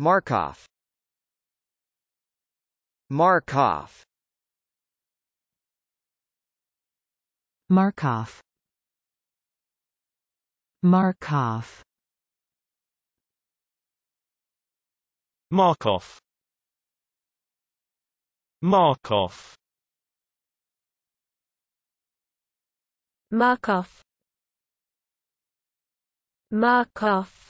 Markov Markov Markov Markov Markov Markov Markov Markov